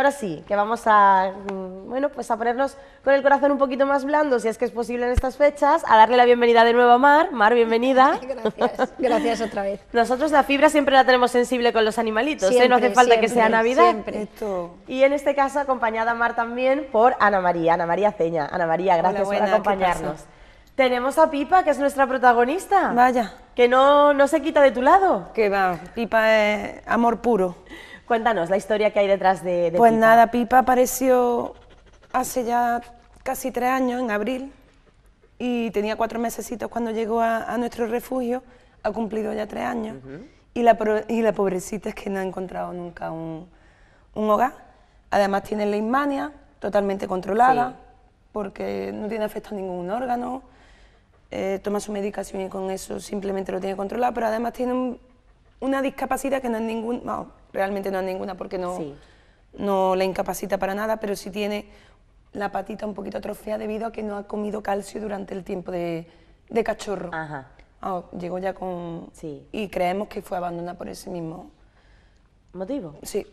ahora sí, que vamos a, mm, bueno, pues a ponernos con el corazón un poquito más blando, si es que es posible en estas fechas, a darle la bienvenida de nuevo a Mar. Mar, bienvenida. Gracias, gracias otra vez. Nosotros la fibra siempre la tenemos sensible con los animalitos, ¿eh? no hace falta que sea Navidad. Siempre. Y en este caso acompañada a Mar también por Ana María, Ana María Ceña. Ana María, gracias por acompañarnos. Tenemos a Pipa, que es nuestra protagonista. Vaya. Que no, no se quita de tu lado. Que va, Pipa es amor puro. Cuéntanos la historia que hay detrás de, Pues nada, Pipa apareció hace ya casi tres años, en abril, y tenía cuatro mesecitos cuando llegó a, nuestro refugio, ha cumplido ya tres años, y, la, y la pobrecita es que no ha encontrado nunca un, hogar. Además tiene leishmania, totalmente controlada, porque no tiene afecto a ningún órgano, eh, toma su medicación y con eso simplemente lo tiene controlado, pero además tiene una discapacidad que no es ningún realmente no a ninguna porque no, no la incapacita para nada, pero sí tiene la patita un poquito atrofiada debido a que no ha comido calcio durante el tiempo de, cachorro. Ah, llegó ya con... Sí. Y creemos que fue abandonada por ese mismo... ¿Motivo? Sí,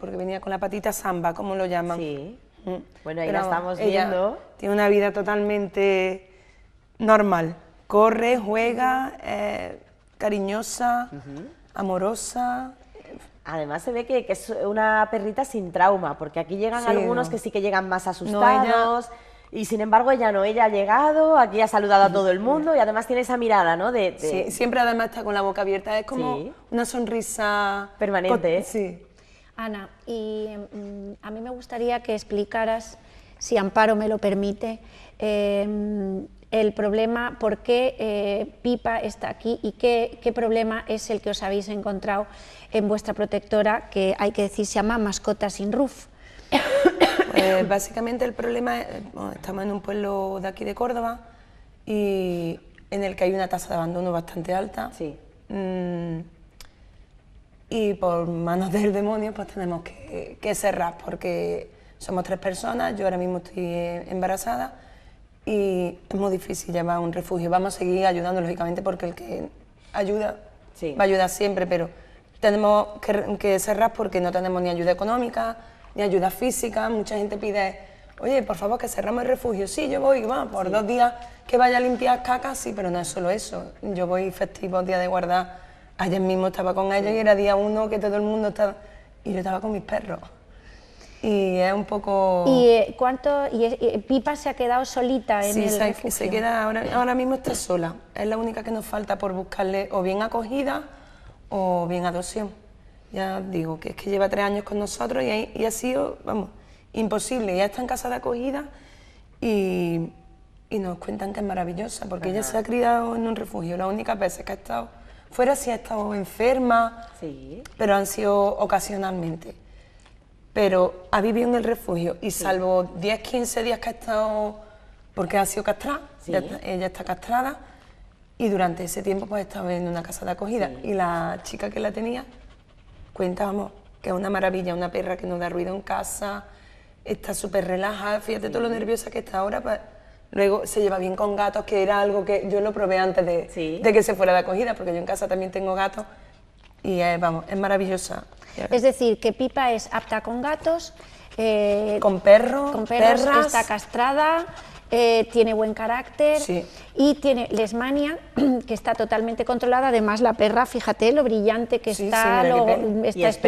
porque venía con la patita samba, como lo llaman. Sí. Mm. Bueno, ahí la estamos viendo. Tiene una vida totalmente normal. Corre, juega, eh, cariñosa, amorosa, Además se ve que, es una perrita sin trauma, porque aquí llegan algunos que sí que llegan más asustados. Y sin embargo ella no, ella ha llegado, aquí ha saludado a todo el mundo y además tiene esa mirada, ¿no? De, Sí, siempre además está con la boca abierta, es como una sonrisa... Permanente, ¿eh? Ana, y mm, a mí me gustaría que explicaras, si Amparo me lo permite, em, el problema, por qué eh, Pipa está aquí y qué, problema es el que os habéis encontrado en vuestra protectora, que hay que decir se llama Mascota sin Roof. Pues, básicamente el problema es, eh, estamos en un pueblo de aquí de Córdoba y en el que hay una tasa de abandono bastante alta. Sí. Mm, y por manos del demonio pues tenemos que, que cerrar porque somos tres personas, yo ahora mismo estoy eh, embarazada y es muy difícil llevar un refugio. Vamos a seguir ayudando, lógicamente, porque el que ayuda va a ayudar siempre, pero tenemos que, cerrar porque no tenemos ni ayuda económica, ni ayuda física. Mucha gente pide, oye, por favor, que cerramos el refugio. Sí, yo voy, va, por dos días que vaya a limpiar caca, sí, pero no es solo eso. Yo voy festivo, día de guardar. Ayer mismo estaba con ellos y era día uno que todo el mundo estaba... Y yo estaba con mis perros. Y es un poco... ¿Y eh, cuánto? Y, Pipa se ha quedado solita en el se, refugio? se queda, ahora, ahora mismo está sola. Es la única que nos falta por buscarle o bien acogida o bien adopción. Ya digo, que es que lleva tres años con nosotros y, ha sido, vamos, imposible. Ya está en casa de acogida y, nos cuentan que es maravillosa, porque ella se ha criado en un refugio. La única vez que ha estado fuera sí ha estado enferma, sí. pero han sido ocasionalmente pero ha vivido en el refugio y salvo 10, 15 días que ha estado, porque ha sido castrada, ella, está castrada, y durante ese tiempo pues estaba en una casa de acogida y la chica que la tenía cuenta, vamos, que es una maravilla, una perra que no da ruido en casa, está súper relajada, fíjate todo lo nerviosa que está ahora, pues, luego se lleva bien con gatos, que era algo que yo lo probé antes de, de que se fuera de acogida, porque yo en casa también tengo gatos y eh, vamos, es maravillosa. Es decir, que Pipa es apta con gatos, eh, con perro, perros, está castrada, eh, tiene buen carácter y tiene lesmania que está totalmente controlada. Además, la perra, fíjate lo brillante que está, lo, está es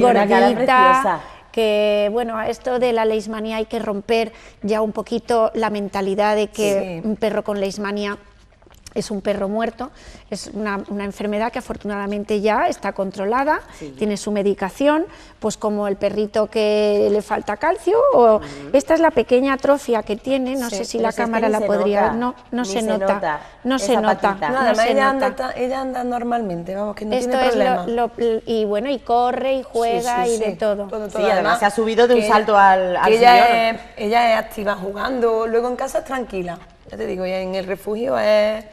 gordita que bueno, esto de la lesmania hay que romper ya un poquito la mentalidad de que un perro con leismania es un perro muerto, es una, enfermedad que afortunadamente ya está controlada, tiene su medicación, pues como el perrito que le falta calcio, o esta es la pequeña atrofia que tiene, no sé si la cámara la podría, no, no se, nota, no se nota. No, además ella, Anda, ella, Anda, normalmente, vamos, que no tiene problema. y bueno, y corre y juega y de todo. sí, además se ha subido de un salto al, al ella Es, ella es activa jugando, luego en casa es tranquila, ya te digo, ya en el refugio es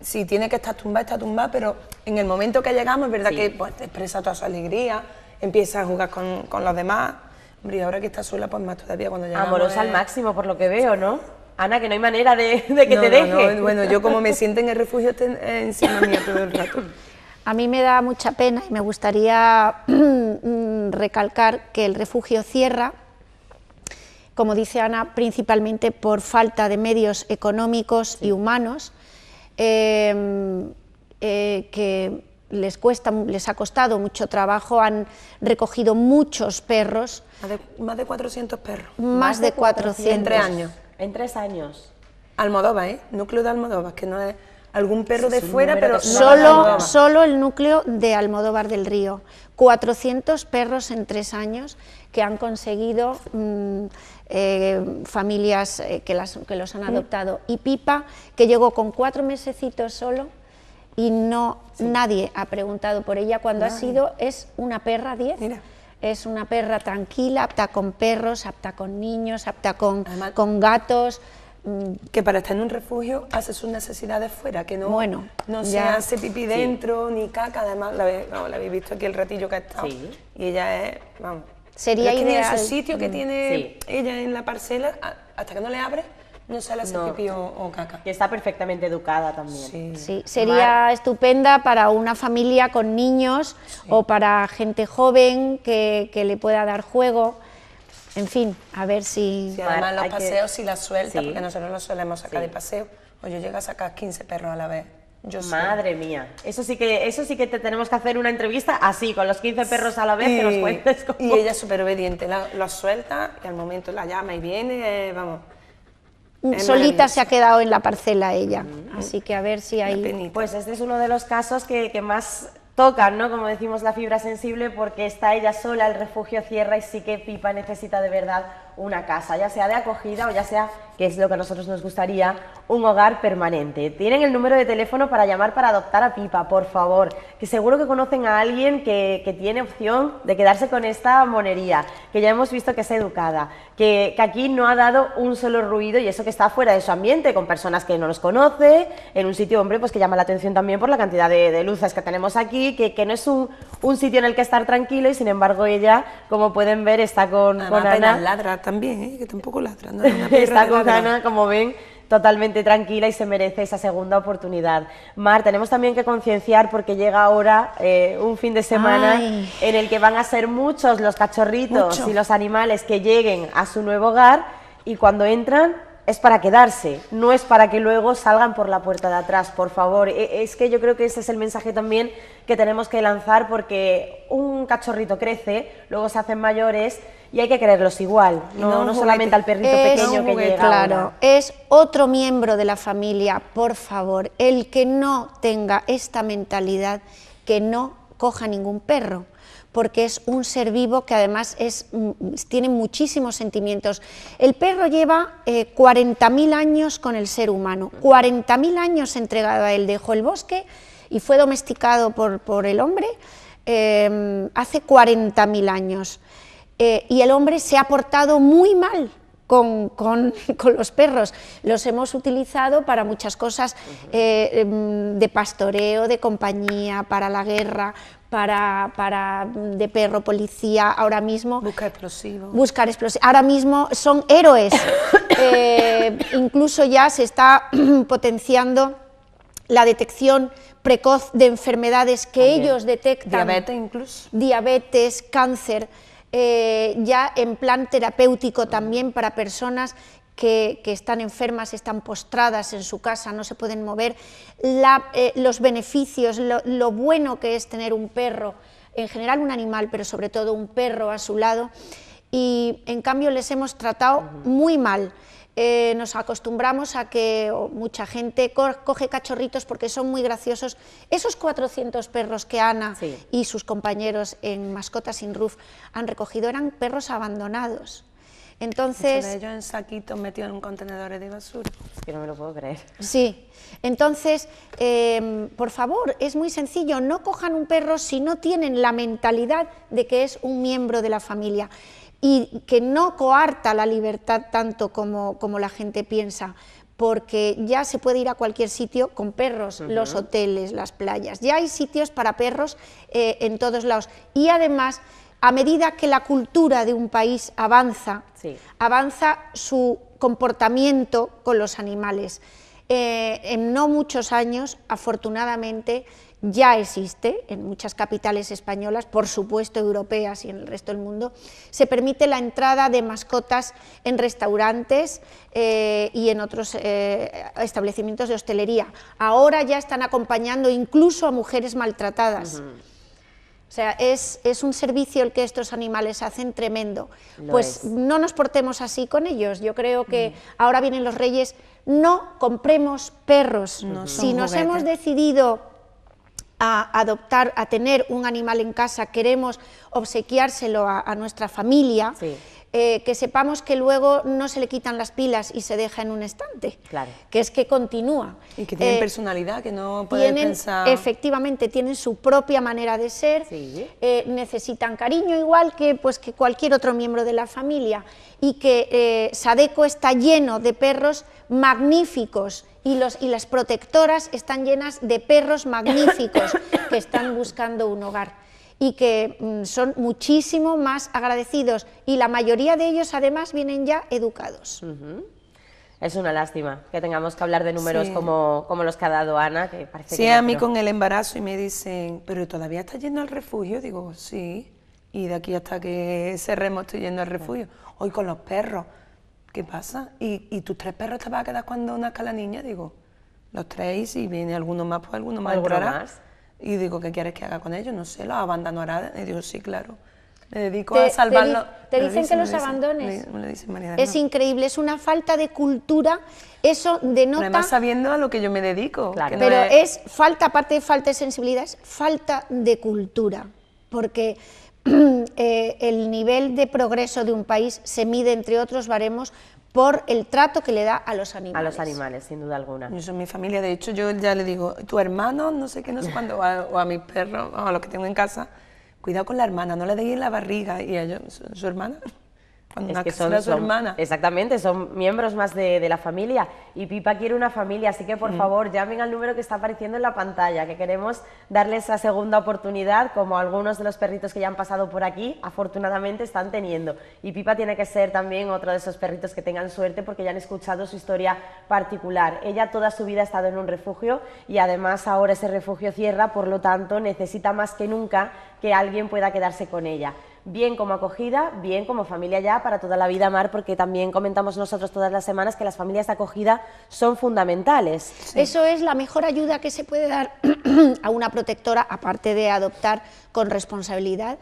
si tiene que estar tumbada, está tumbada, pero en el momento que llegamos es verdad que pues, expresa toda su alegría, empieza a jugar con, los demás. Hombre, y ahora que está sola, pues más todavía cuando llegamos. Amorosa al máximo, por lo que veo, ¿no? Ana, que no hay manera de, que te deje. Bueno, yo como me siento en el refugio, encima mía todo el rato. A mí me da mucha pena y me gustaría mm, recalcar que el refugio cierra, como dice Ana, principalmente por falta de medios económicos y humanos. Em, eh, que les cuesta, les ha costado mucho trabajo, han recogido muchos perros. Más de, 400 perros. Más, de 400. En tres años. En tres años. Almodóvar, ¿eh? Núcleo de Almodóvar, que no es algún perro de fuera, pero solo, solo el núcleo de Almodóvar del Río. 400 perros en tres años que han conseguido mm, eh, familias eh, que, las, que, los han mm. adoptado. Y Pipa, que llegó con cuatro mesecitos solo y no nadie ha preguntado por ella cuando ha sido, es una perra 10 es una perra tranquila, apta con perros, apta con niños, apta con, con gatos. Mm, que para estar en un refugio hace sus necesidades fuera, que no, no se hace pipí dentro ni caca, además la, la habéis visto aquí el ratillo que ha estado. Y ella es, vamos. Sería ideal. ese sitio que mm, tiene ella en la parcela, hasta que no le abre, no sale a hacer pipí o, caca. Y está perfectamente educada también. Sí, sería estupenda para una familia con niños o para gente joven que, que le pueda dar juego en fin, a ver si... además los paseos si la suelta, porque nosotros no solemos sacar de paseo, o yo llego a sacar 15 perros a la vez. Yo Madre mía, eso sí que eso sí que te tenemos que hacer una entrevista así, con los 15 perros a la vez, que nos cuentes cómo... Y ella es súper obediente, los suelta y al momento la llama y viene, eh, vamos... Mm, solita se ha quedado en la parcela ella, mm. así que a ver si hay... Pues este es uno de los casos que, que más tocan, ¿no? Como decimos, la fibra sensible porque está ella sola, el refugio cierra y sí que Pipa necesita de verdad una casa, ya sea de acogida o ya sea, que es lo que a nosotros nos gustaría, un hogar permanente. Tienen el número de teléfono para llamar para adoptar a Pipa, por favor, que seguro que conocen a alguien que, que tiene opción de quedarse con esta monería, que ya hemos visto que es educada, que, que, aquí no ha dado un solo ruido y eso que está fuera de su ambiente, con personas que no los conoce, en un sitio, hombre, pues que llama la atención también por la cantidad de, luces que tenemos aquí, que, que no es un, un, sitio en el que estar tranquilo y sin embargo ella, como pueden ver, está con, con Ana también, ¿eh? que tampoco ladra. No, una Está con Ana, como ven, totalmente tranquila y se merece esa segunda oportunidad. Mar, tenemos también que concienciar porque llega ahora eh, un fin de semana en el que van a ser muchos los cachorritos y los animales que lleguen a su nuevo hogar y cuando entran es para quedarse, no es para que luego salgan por la puerta de atrás, por favor. E, es que yo creo que ese es el mensaje también que tenemos que lanzar porque un cachorrito crece, luego se hacen mayores y hay que quererlos igual, no, solamente al perrito pequeño que llega. Claro, es otro miembro de la familia, por favor, el que no tenga esta mentalidad, que no coja ningún perro porque es un ser vivo que además es, mm, tiene muchísimos sentimientos. El perro lleva 40.000 eh, años con el ser humano, 40.000 años entregado a él. Dejó el bosque y fue domesticado por, el hombre eh, hace 40.000 años. Eh, y el hombre se ha portado muy mal con, los perros. Los hemos utilizado para muchas cosas eh, em, de pastoreo, de compañía, para la guerra, para, mm, de perro policía. Ahora mismo. Buscar explosivos. Buscar explosivos. Ahora mismo son héroes. Eh, incluso ya se está potenciando la detección precoz de enfermedades que ellos detectan. Diabetes incluso. Diabetes, cáncer. Eh, ya en plan terapéutico también para personas que, están enfermas, están postradas en su casa, no se pueden mover, eh, los beneficios, lo bueno que es tener un perro, en general un animal, pero sobre todo un perro a su lado, y en cambio les hemos tratado muy mal. Eh, nos acostumbramos a que mucha gente coge cachorritos porque son muy graciosos. Esos 400 perros que Ana y sus compañeros en Mascotas sin Roof han recogido eran perros abandonados. Entonces... en saquito metidos en un contenedor de basura. que no me lo puedo creer. Sí. Entonces, em, por favor, es muy sencillo, no cojan un perro si no tienen la mentalidad de que es un miembro de la familia y que no coarta la libertad tanto como, la gente piensa porque ya se puede ir a cualquier sitio con perros, los hoteles, las playas, ya hay sitios para perros eh, en todos lados. Y además, a medida que la cultura de un país avanza, avanza su comportamiento con los animales. Eh, en no muchos años, afortunadamente, ya existe en muchas capitales españolas, por supuesto europeas y en el resto del mundo, se permite la entrada de mascotas en restaurantes eh, y en otros eh, establecimientos de hostelería. Ahora ya están acompañando incluso a mujeres maltratadas. O sea, es, un servicio el que estos animales hacen tremendo. pues no nos portemos así con ellos. Yo creo que mm. ahora vienen los reyes, no compremos perros. si nos hemos decidido a adoptar, a tener un animal en casa, queremos obsequiárselo a, nuestra familia, eh, que sepamos que luego no se le quitan las pilas y se deja en un estante, claro. que es que continúa. Y que tienen eh, personalidad, que no pueden pensar... Efectivamente, tienen su propia manera de ser, eh, necesitan cariño igual que, pues, que cualquier otro miembro de la familia y que Sadeco está lleno de perros magníficos y, las protectoras están llenas de perros magníficos que están buscando un hogar y que mm, son muchísimo más agradecidos y la mayoría de ellos además vienen ya educados. Es una lástima que tengamos que hablar de números como, los que ha dado Ana, que parece sí, a mí con el embarazo y me dicen, pero todavía estás yendo al refugio, digo, sí, y de aquí hasta que cerremos estoy yendo al refugio. Hoy con los perros, ¿qué pasa? ¿Y, tus tres perros te vas a quedar cuando nazca la niña? Digo, los tres, y viene alguno más, pues alguno más entrará. Más? Y digo, ¿qué quieres que haga con ellos? No sé, los abandonará. Y digo, sí, claro. Me dedico a salvarlos. Te, dicen, que los abandones. es increíble, es una falta de cultura. Eso denota. Además, sabiendo a lo que yo me dedico. Claro. pero es... es falta, aparte de falta de sensibilidad, es falta de cultura. Porque Eh, el nivel de progreso de un país se mide, entre otros baremos, por el trato que le da a los animales. A los animales, sin duda alguna. Yo soy mi familia, de hecho, yo ya le digo, tu hermano, no sé qué, no sé cuándo, o a, mi perro, o a lo que tengo en casa, cuidado con la hermana, no le deis la barriga, y a su hermana es que son, su hermana. Exactamente, son miembros más de, la familia. Y Pipa quiere una familia, así que por mm. favor llamen al número que está apareciendo en la pantalla, que queremos darle esa segunda oportunidad, como algunos de los perritos que ya han pasado por aquí, afortunadamente están teniendo. Y Pipa tiene que ser también otro de esos perritos que tengan suerte porque ya han escuchado su historia particular. Ella toda su vida ha estado en un refugio y además ahora ese refugio cierra, por lo tanto necesita más que nunca que alguien pueda quedarse con ella bien como acogida, bien como familia ya para toda la vida, Mar, porque también comentamos nosotros todas las semanas que las familias de acogida son fundamentales. Eso es la mejor ayuda que se puede dar a una protectora, aparte de adoptar con responsabilidad,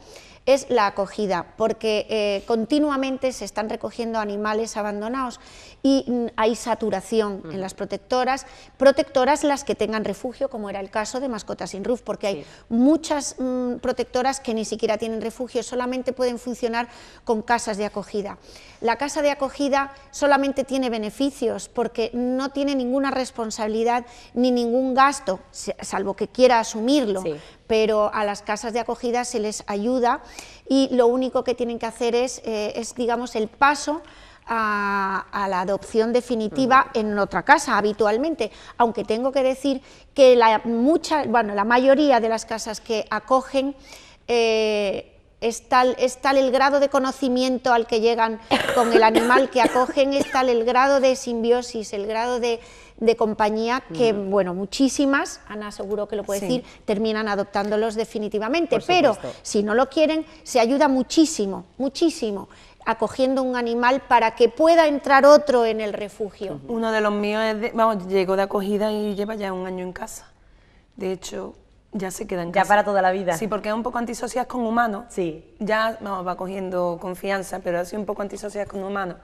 es la acogida, porque eh, continuamente se están recogiendo animales abandonados y mm, hay saturación en las protectoras, protectoras las que tengan refugio, como era el caso de Mascotas sin Roof, porque hay muchas mm, protectoras que ni siquiera tienen refugio, solamente pueden funcionar con casas de acogida. La casa de acogida solamente tiene beneficios porque no tiene ninguna responsabilidad ni ningún gasto, salvo que quiera asumirlo, pero a las casas de acogida se les ayuda y lo único que tienen que hacer es, eh, digamos, el paso a, la adopción definitiva en otra casa habitualmente, aunque tengo que decir que la, mucha, bueno, la mayoría de las casas que acogen eh, es, tal, el grado de conocimiento al que llegan con el animal que acogen, es tal el grado de simbiosis, el grado de, de compañía que, mm. bueno, muchísimas, Ana seguro que lo puede decir, terminan adoptándolos definitivamente, pero si no lo quieren, se ayuda muchísimo, muchísimo acogiendo un animal para que pueda entrar otro en el refugio. Uno de los míos es vamos, llegó de acogida y lleva ya un año en casa. De hecho, ya se queda en casa. Ya para toda la vida. Sí, porque es un poco antisocial con humanos. Sí. Ya vamos, va cogiendo confianza, pero es un poco antisocial con humanos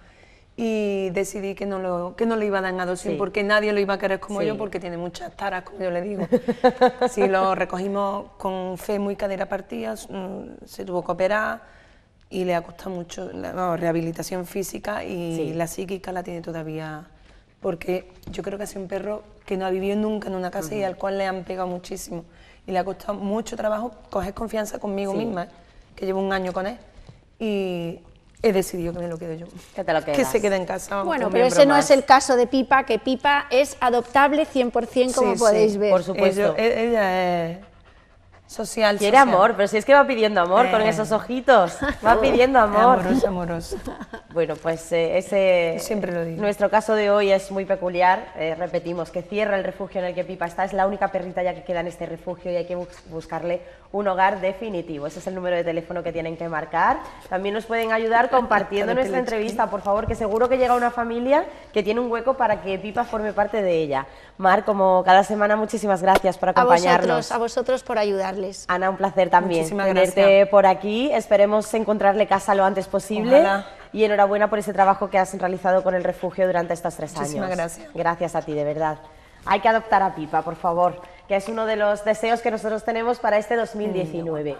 y decidí que no lo, que no le iba a dar en adopción porque nadie lo iba a querer como yo porque tiene muchas taras, como yo le digo. si lo recogimos con fe muy cadera partida, mm, se tuvo que operar y le ha costado mucho la rehabilitación física y la psíquica la tiene todavía porque yo creo que es un perro que no ha vivido nunca en una casa y al cual le han pegado muchísimo y le ha costado mucho trabajo coger confianza conmigo misma, que llevo un año con él y he decidido que me lo quedo yo. Que se quede en casa. Bueno, pero ese no es el caso de Pipa, que Pipa es adoptable 100% como podéis sí, ver. Por supuesto. E-, ella es Social. Quiere amor, pero si es que va pidiendo amor con eh. esos ojitos. Va pidiendo amor. Amoroso, amoroso. Bueno, pues eh, ese. siempre lo digo. Nuestro caso de hoy es muy peculiar. Eh, repetimos que cierra el refugio en el que Pipa está. Es la única perrita ya que queda en este refugio y hay que buscarle un hogar definitivo. Ese es el número de teléfono que tienen que marcar. También nos pueden ayudar compartiendo nuestra entrevista, por favor, que seguro que llega una familia que tiene un hueco para que Pipa forme parte de ella. Mar, como cada semana, muchísimas gracias por acompañarnos. A vosotros, a vosotros por ayudarnos Ana, un placer también tenerte por aquí. Esperemos encontrarle casa lo antes posible. Y enhorabuena por ese trabajo que has realizado con el refugio durante estos tres años. Muchísimas gracias. Gracias a ti, de verdad. Hay que adoptar a Pipa, por favor, que es uno de los deseos que nosotros tenemos para este 2019.